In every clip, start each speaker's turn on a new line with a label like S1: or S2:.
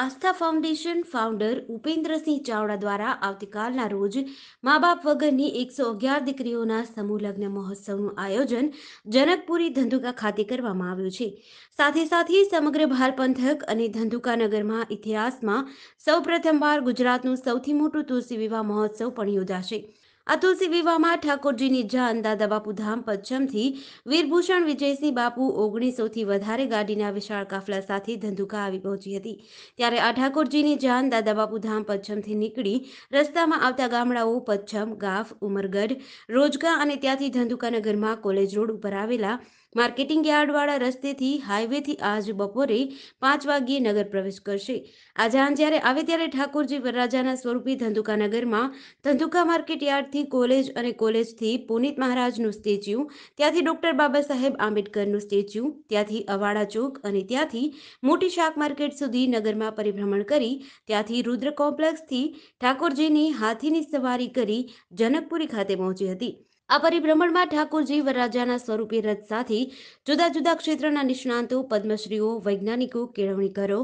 S1: આસ્થા foundation founder Upendrasinh Chavda દ્વારા આવતીકાલના રોજ મા બાપ વગરની એકસો અગિયાર દીકરીઓના સમૂહ લગ્ન મહોત્સવનું આયોજન જનકપુરી ધંધુકા ખાતે કરવામાં આવ્યું છે સાથે સાથે સમગ્ર ભાર પંથક અને ધંધુકાનગરમાં ઇતિહાસમાં સૌ પ્રથમવાર ગુજરાતનું સૌથી મોટું તુલસી વિવાહ મહોત્સવ પણ યોજાશે આ તુલસી વિવાહમાં ઠાકોરજીની જાન બાપુ ધામ પચ્છમથી વીરભૂષણ વિજયસિંહ બાપુ ઓગણીસોથી વધારે ગાડીના વિશાળ કાફલા સાથે ધંધુકા આવી પહોંચી હતી ત્યારે આ ઠાકોરજીની જાન બાપુ ધામ પચ્છમથી નીકળી રસ્તામાં આવતા ગામડાઓ પચ્છમ ગાફ ઉમરગઢ રોજગા અને ત્યાંથી ધંધુકા નગરમાં કોલેજ રોડ ઉપર આવેલા માર્કેટિંગ યાર્ડવાળા રસ્તેથી હાઈવેથી આજ બપોરે પાંચ વાગ્યે નગર પ્રવેશ કરશે આ જાન જ્યારે આવે ત્યારે ઠાકોરજી વરરાજાના સ્વરૂપી નગરમાં ધંધુકા માર્કેટ યાર્ડથી કોલેજ અને કોલેજથી પુનિત મહારાજનું સ્ટેચ્યુ ત્યાંથી ડૉક્ટર બાબા સાહેબ આંબેડકરનું સ્ટેચ્યુ ત્યાંથી અવાડા ચોક અને ત્યાંથી મોટી શાક માર્કેટ સુધી નગરમાં પરિભ્રમણ કરી ત્યાંથી રુદ્ર કોમ્પ્લેક્સથી ઠાકોરજીની હાથીની સવારી કરી જનકપુરી ખાતે પહોંચી હતી આ પરિભ્રમણમાં ઠાકોરજી વરરાજાના સ્વરૂપે રથ સાથે જુદા જુદા ક્ષેત્રના નિષ્ણાંતો પદ્મશ્રીઓ વૈજ્ઞાનિકો કેળવણીકારો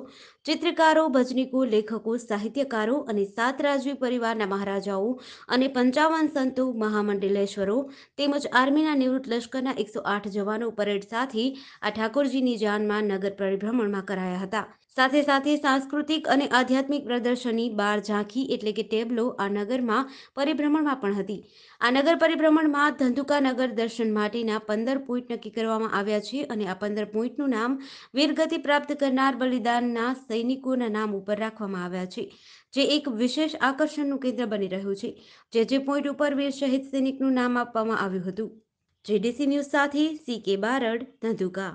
S1: ચિત્રકારો ભજનીકો લેખકો સાહિત્યકારો અને સાત રાજવી પરિવારના મહારાજાઓ અને પંચાવન સંતો મહામંડલેશ્વરો તેમજ આર્મીના નિવૃત્ત લશ્કરના એકસો આઠ જવાનો પરેડ સાથે આ ઠાકોરજીની જાનમાં નગર પરિભ્રમણમાં કરાયા હતા સાથે સાથે સાંસ્કૃતિક અને આધ્યાત્મિક પ્રદર્શની બાર ઝાંખી એટલે કે ટેબલો આ નગરમાં પરિભ્રમણમાં પણ હતી આ નગર પરિભ્રમણ દમણમાં ધંધુકાનગર દર્શન માટેના પંદર પોઈન્ટ નક્કી કરવામાં આવ્યા છે અને આ પંદર પોઈન્ટનું નામ વીરગતિ પ્રાપ્ત કરનાર બલિદાનના સૈનિકોના નામ ઉપર રાખવામાં આવ્યા છે જે એક વિશેષ આકર્ષણનું કેન્દ્ર બની રહ્યું છે જે જે પોઈન્ટ ઉપર વીર શહીદ સૈનિકનું નામ આપવામાં આવ્યું હતું જેડીસી ન્યૂઝ સાથે સી કે બારડ ધંધુકા